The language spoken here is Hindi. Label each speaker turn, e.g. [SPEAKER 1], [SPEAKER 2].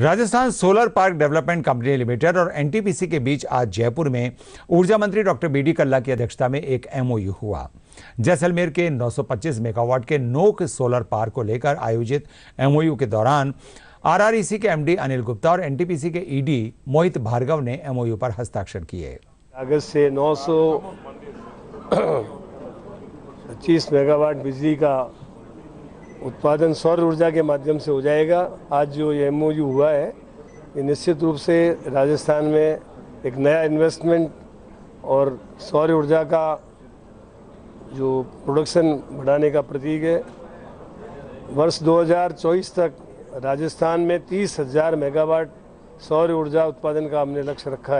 [SPEAKER 1] Rajasthan solar park development company limited और एनटीपीसी के बीच आज जयपुर में ऊर्जा मंत्री डॉक्टर बी डी कल्ला की अध्यक्षता में एक एमओयू हुआ जैसलमेर के 925 मेगावाट के नोक सोलर पार्क को लेकर आयोजित एमओयू के दौरान आरआरईसी के एमडी अनिल गुप्ता और एनटीपीसी के ईडी मोहित भार्गव ने एमओयू पर हस्ताक्षर किए
[SPEAKER 2] अगस्त से नौ मेगावाट बिजली का उत्पादन सौर ऊर्जा के माध्यम से हो जाएगा आज जो ये एम हुआ है ये निश्चित रूप से राजस्थान में एक नया इन्वेस्टमेंट और सौर ऊर्जा का जो प्रोडक्शन बढ़ाने का प्रतीक है वर्ष 2024 तक राजस्थान में तीस हजार मेगावाट सौर ऊर्जा उत्पादन का हमने लक्ष्य रखा है